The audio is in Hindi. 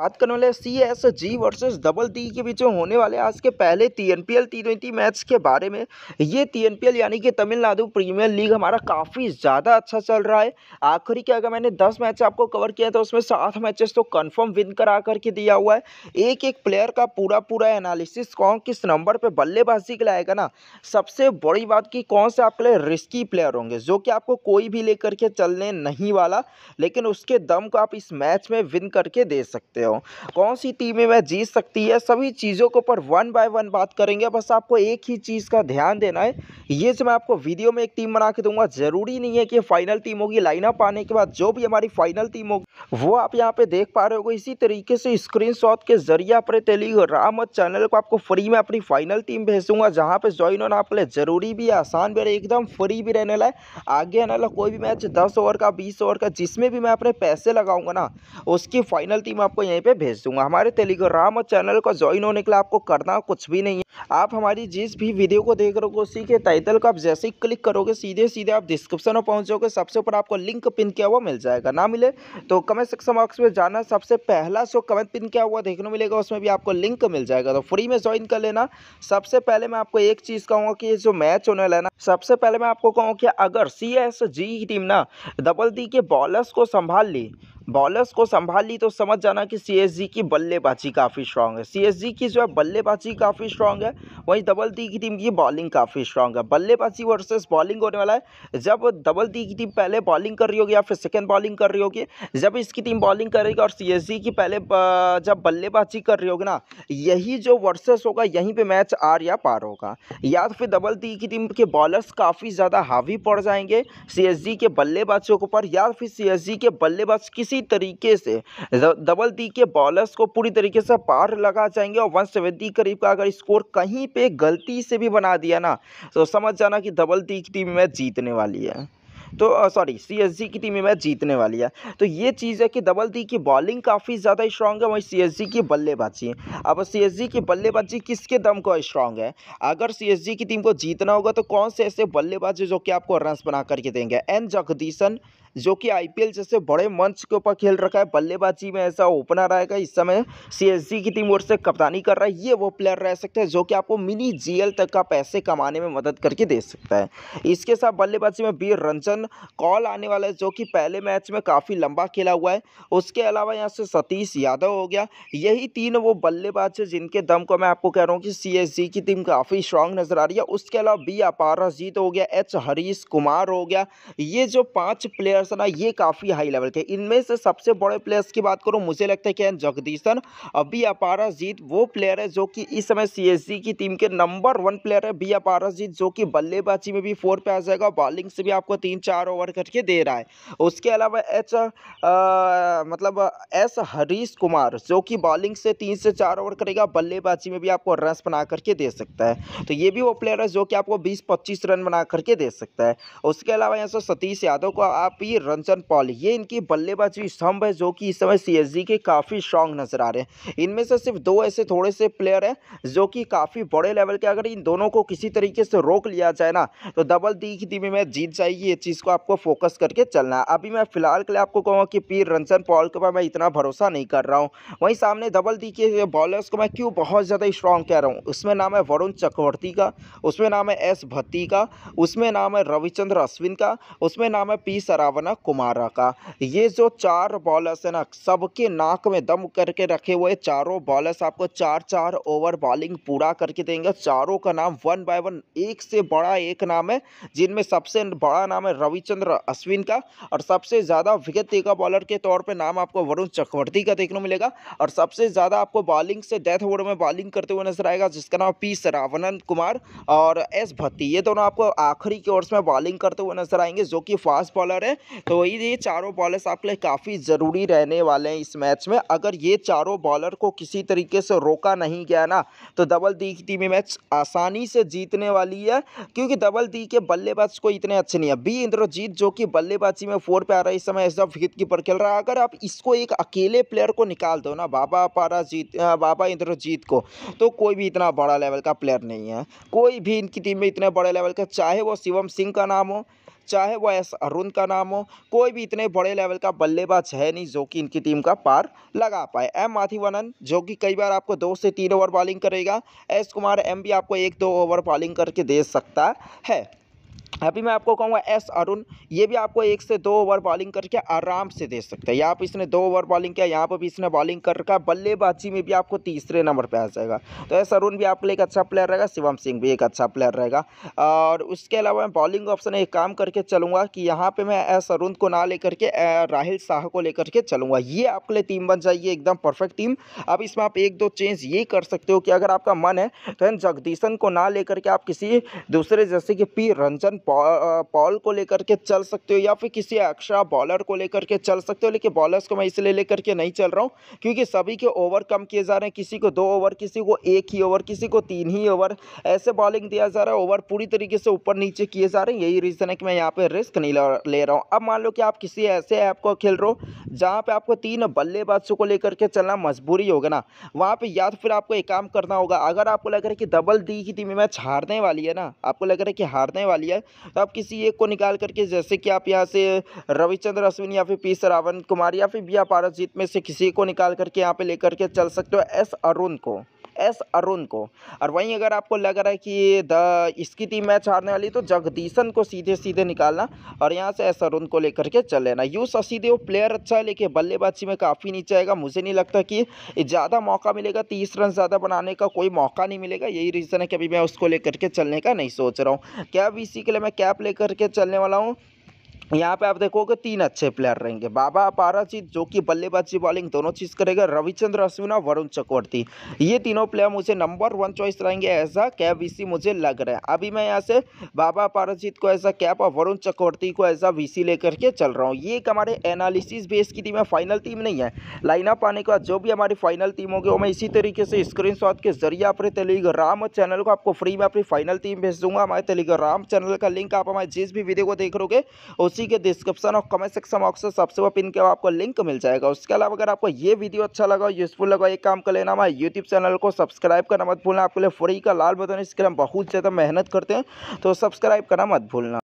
बात करने वाले C S G versus double T के बीच में होने वाले आज के पहले T N P L T twenty match के बारे में ये टी एन पी एल यानी कि तमिलनाडु प्रीमियर लीग हमारा काफ़ी ज़्यादा अच्छा चल रहा है आखिरी के अगर मैंने दस मैच आपको कवर किया तो उसमें सात मैचेस तो कन्फर्म विन करा करके दिया हुआ है एक एक प्लेयर का पूरा पूरा एनालिसिस कौन किस नंबर पर बल्लेबाजी के लाएगा ना सबसे बड़ी बात कि कौन से आपके लिए रिस्की प्लेयर होंगे जो कि आपको कोई भी ले करके चलने नहीं वाला लेकिन उसके दम को आप इस मैच में विन करके दे सकते हो हो कौन सी टीमें वह जीत सकती है सभी चीज़ों के ऊपर वन बाय वन बात करेंगे बस आपको एक ही चीज़ का ध्यान देना है ये जो मैं आपको वीडियो में एक टीम बना के दूंगा ज़रूरी नहीं है कि फाइनल टीम होगी लाइनअप आने के बाद जो भी हमारी फाइनल टीम होगी वो आप यहाँ पे देख पा रहे हो इसी तरीके से स्क्रीन के जरिए अपने टेलीग्राम और चैनल को आपको फ्री में अपनी फाइनल टीम भेज दूंगा जहाँ पे ज्वाइन होना आपके लिए ज़रूरी भी आसान भी एकदम फ्री भी रहने लाए आगे आने लगा कोई भी मैच दस ओवर का बीस ओवर का जिसमें भी मैं अपने पैसे लगाऊंगा ना उसकी फाइनल टीम आपको यहीं चैनल पे भेज दूंगा हमारे टेलीग्राम और चैनल को ज्वाइन होने के लिए आपको करना कुछ भी नहीं है आप हमारी जिस भी वीडियो को देख रहे हो उसी के टाइटल को आप जैसे ही क्लिक करोगे सीधे सीधे आप डिस्क्रिप्शन में पहुंचोगे सबसे ऊपर आपको लिंक पिन किया हुआ मिल जाएगा ना मिले तो कमेंट सेक्शन बॉक्स में जाना सबसे पहला शो कमेंट पिन किया हुआ देखने मिलेगा उसमें भी आपको लिंक मिल जाएगा तो फ्री में ज्वाइन कर लेना सबसे पहले मैं आपको एक चीज़ कहूँगा कि जो मैच होने वाला ना सबसे पहले मैं आपको कहूँ कि अगर सी एस जी टीम ना डबल डी के बॉलर्स को संभाल ली बॉलर्स को संभाल ली तो समझ जाना कि सी की बल्लेबाजी काफ़ी स्ट्रांग है सी की जो है बल्लेबाजी काफ़ी स्ट्रांग है वहीं डबल ती की टीम की बॉलिंग काफ़ी स्ट्रांग है बल्लेबाजी वर्सेस बॉलिंग होने वाला है जब डबल ती की टीम पहले बॉलिंग कर रही होगी या फिर सेकेंड बॉलिंग कर रही होगी जब इसकी टीम बॉलिंग करेगी और सी की पहले जब बल्लेबाजी कर रही होगी ना यही जो वर्सेस होगा यहीं पर मैच आर या पार होगा या तो फिर डबल ती की टीम के बॉलर्स काफ़ी ज़्यादा हावी पड़ जाएंगे सी के बल्लेबाजों के ऊपर या फिर सी के बल्लेबाज किसी तरीके से डबल ती के बॉलर्स को पूरी तरीके से पार लगा जाएंगे और वन करीब का अगर स्कोर कहीं पर पे गलती से भी बना दिया ना तो समझ जाना कि डबल टी की टीम मैच जीतने वाली है तो सॉरी सी की टीम मैच जीतने वाली है तो ये चीज़ है कि डबल डी की बॉलिंग काफ़ी ज़्यादा स्ट्रॉन्ग है वहीं सी की बल्लेबाजी अब सी की बल्लेबाजी किसके दम को स्ट्रांग है अगर सी की टीम को जीतना होगा तो कौन से ऐसे बल्लेबाज जो कि आपको रन बना करके देंगे एन जगदीशन जो कि आईपीएल जैसे बड़े मंच के ऊपर खेल रखा है बल्लेबाजी में ऐसा ओपनर आएगा इस समय सीएसजी की टीम ओर से कप्तानी कर रहा है ये वो प्लेयर रह सकते हैं जो कि आपको मिनी जीएल तक का पैसे कमाने में मदद करके दे सकता है इसके साथ बल्लेबाजी में बी रंजन कॉल आने वाला है जो कि पहले मैच में काफ़ी लंबा खेला हुआ है उसके अलावा यहाँ से सतीश यादव हो गया यही तीन वो बल्लेबाज है जिनके दम को मैं आपको कह रहा हूँ कि सी की टीम काफ़ी स्ट्रांग नज़र आ रही है उसके अलावा बी अपारजीत हो गया एच हरीश कुमार हो गया ये जो पाँच प्लेयर प्लेयर्स ना ये काफ़ी हाई लेवल के इनमें से सबसे बड़े प्लेयर्स की बात करूँ मुझे लगता है कि जगदीशन बी अपाराजीत वो प्लेयर है जो कि इस समय सी की टीम के नंबर वन प्लेयर है बी अपाराजीत जो कि बल्लेबाजी में भी फोर पे आ जाएगा बॉलिंग से भी आपको तीन चार ओवर करके दे रहा है उसके अलावा एच मतलब एस हरीश कुमार जो कि बॉलिंग से तीन से चार ओवर करेगा बल्लेबाजी में भी आपको रन बना करके दे सकता है तो ये भी वो प्लेयर है जो कि आपको बीस पच्चीस रन बना करके दे सकता है उसके अलावा यहाँ से सतीश यादव को आप ये रंजन पॉल ये इनकी बल्लेबाजी स्तंभ है जो कि इस समय सी के काफ़ी स्ट्रांग नजर आ रहे हैं इनमें से सिर्फ दो ऐसे थोड़े से प्लेयर हैं जो कि काफ़ी बड़े लेवल के अगर इन दोनों को किसी तरीके से रोक लिया जाए ना तो डबल दी की टीम में जीत जाएगी ये चीज़ को आपको फोकस करके चलना है अभी मैं फिलहाल के लिए आपको कहूँगा कि पी रंजन पॉल के पर मैं इतना भरोसा नहीं कर रहा हूँ वहीं सामने डबल दी के बॉलर्स को मैं क्यों बहुत ज़्यादा स्ट्रांग कह रहा हूँ उसमें नाम है वरुण चक्रवर्ती का उसमें नाम है एस भत्ती का उसमें नाम है रविचंद्र अश्विन का उसमें नाम है पी सरावर भावना कुमारा का ये जो चार बॉलर्स है ना सबके नाक में दम करके रखे हुए चारों बॉलर्स आपको चार चार ओवर बॉलिंग पूरा करके देंगे चारों का नाम वन बाय वन एक से बड़ा एक नाम है जिनमें सबसे बड़ा नाम है रविचंद्र अश्विन का और सबसे ज़्यादा विकेट टेका बॉलर के तौर पर नाम आपको वरुण चक्रवर्ती का देखने को मिलेगा और सबसे ज़्यादा आपको बॉलिंग से डेथ ओवर में बॉलिंग करते हुए नजर आएगा जिसका नाम पी सरावनंद कुमार और एस भत्ती ये दोनों आपको आखिरी के ओवर्स में बॉलिंग करते हुए नजर आएंगे जो कि फास्ट बॉलर है तो वही ये चारों बॉलर्स आपके लिए काफ़ी ज़रूरी रहने वाले हैं इस मैच में अगर ये चारों बॉलर को किसी तरीके से रोका नहीं गया ना तो डबल डी की टीम मैच आसानी से जीतने वाली है क्योंकि डबल डी के बल्लेबाज को इतने अच्छे नहीं है बी इंद्रजीत जो कि बल्लेबाजी में फोर पे आ रहा है इस समय एज ऑफ विकेट कीपर खेल रहा है अगर आप इसको एक अकेले प्लेयर को निकाल दो ना बाबा पारा जीत बाबा इंद्रजीत को तो कोई भी इतना बड़ा लेवल का प्लेयर नहीं है कोई भी इनकी टीम में इतने बड़े लेवल का चाहे वो शिवम सिंह का नाम हो चाहे वह एस अरुण का नाम हो कोई भी इतने बड़े लेवल का बल्लेबाज है नहीं जो कि इनकी टीम का पार लगा पाए एम माथिवनन जो कि कई बार आपको दो से तीन ओवर बॉलिंग करेगा एस कुमार एम भी आपको एक दो ओवर बॉलिंग करके दे सकता है अभी मैं आपको कहूँगा एस अरुण ये भी आपको एक से दो ओवर बॉलिंग करके आराम से दे सकते हैं यहाँ पर इसने दो ओवर बॉलिंग किया यहाँ पर भी इसने बॉलिंग कर रखा बल्लेबाजी में भी आपको तीसरे नंबर पर आ जाएगा तो एस अरुण भी आपके लिए एक अच्छा प्लेयर रहेगा शिवम सिंह भी एक अच्छा प्लेयर रहेगा और उसके अलावा मैं बॉलिंग ऑप्शन एक काम करके चलूँगा कि यहाँ पर मैं एस अरुण को ना लेकर के राहिल शाह को लेकर के चलूँगा ये आपके लिए टीम बन जाइए एकदम परफेक्ट टीम अब इसमें आप एक दो चेंज ये कर सकते हो कि अगर आपका मन है तो जगदीशन को ना लेकर के आप किसी दूसरे जैसे कि पी रंजन पॉल को लेकर के चल सकते हो या फिर किसी एक्स्ट्रा बॉलर को लेकर के चल सकते हो लेकिन बॉलर्स को मैं इसलिए लेकर के नहीं चल रहा हूँ क्योंकि सभी के ओवर कम किए जा रहे हैं किसी को दो ओवर किसी को एक ही ओवर किसी को तीन ही ओवर ऐसे बॉलिंग दिया जा रहा है ओवर पूरी तरीके से ऊपर नीचे किए जा रहे हैं यही रीज़न है कि मैं यहाँ पर रिस्क नहीं ले रहा हूँ अब मान लो कि आप किसी ऐसे ऐप को खेल रहे हो जहाँ पर आपको तीन बल्लेबाजों को लेकर के चलना मजबूरी होगा ना वहाँ पर या तो फिर आपको एक काम करना होगा अगर आपको लग रहा है कि डबल दी की टीम मैच हारने वाली है ना आपको लग रहा है कि हारने वाली है तो आप किसी एक को निकाल करके जैसे कि आप यहाँ से रविचंद्र अश्विन या फिर पी सरावन कुमार या फिर बी आर जीत में से किसी को निकाल करके यहाँ पे लेकर के चल सकते हो एस अरुण को एस अरुण को और वहीं अगर आपको लग रहा है कि द इसकी टीम मैच हारने वाली तो जगदीशन को सीधे सीधे निकालना और यहाँ से एस अरुण को लेकर के चल लेना यू शशिदेव प्लेयर अच्छा है लेकिन बल्लेबाजी में काफ़ी नीचे आएगा मुझे नहीं लगता कि ज़्यादा मौका मिलेगा तीस रन ज़्यादा बनाने का कोई मौका नहीं मिलेगा यही रीज़न है कि अभी मैं उसको लेकर के चलने का नहीं सोच रहा हूँ कैब इसी के लिए मैं कैब लेकर के चलने वाला हूँ यहाँ पे आप देखोगे तीन अच्छे प्लेयर रहेंगे बाबा पाराजीत जो कि बल्लेबाजी बॉलिंग दोनों चीज़ करेगा रविचंद्र अश्विन और वरुण चक्रवर्ती ये तीनों प्लेयर मुझे नंबर वन चॉइस रहेंगे एज अ कैप वी मुझे लग रहा है अभी मैं यहाँ से बाबा पाराजीत को एज अ कैप और वरुण चक्रवर्ती को एज अ वी लेकर के चल रहा हूँ ये एक हमारे एनालिसिस बेस की टीम है फाइनल टीम नहीं है लाइनअप आने के बाद जो भी हमारी फाइनल टीम होगी वो मैं इसी तरीके से स्क्रीन के जरिए अपने टेलीग्राम चैनल को आपको फ्री में अपनी फाइनल टीम भेज दूंगा हमारे टेलीग्राम चैनल का लिंक आप हमारे जिस भी वीडियो को देख रहोगे उसी उसी के डिस्क्रिप्शन और कमेंट सेक्शन बॉक्स में सबसे वो पिन के आपको लिंक मिल जाएगा उसके अलावा अगर आपको ये वीडियो अच्छा लगा यूजफुल लगा एक काम कर लेना हमारे यूट्यूब चैनल को सब्सक्राइब करना मत भूलना आपके लिए फ्री का लाल बटन इसके लिए बहुत ज़्यादा मेहनत करते हैं तो सब्सक्राइब करना मत भूलना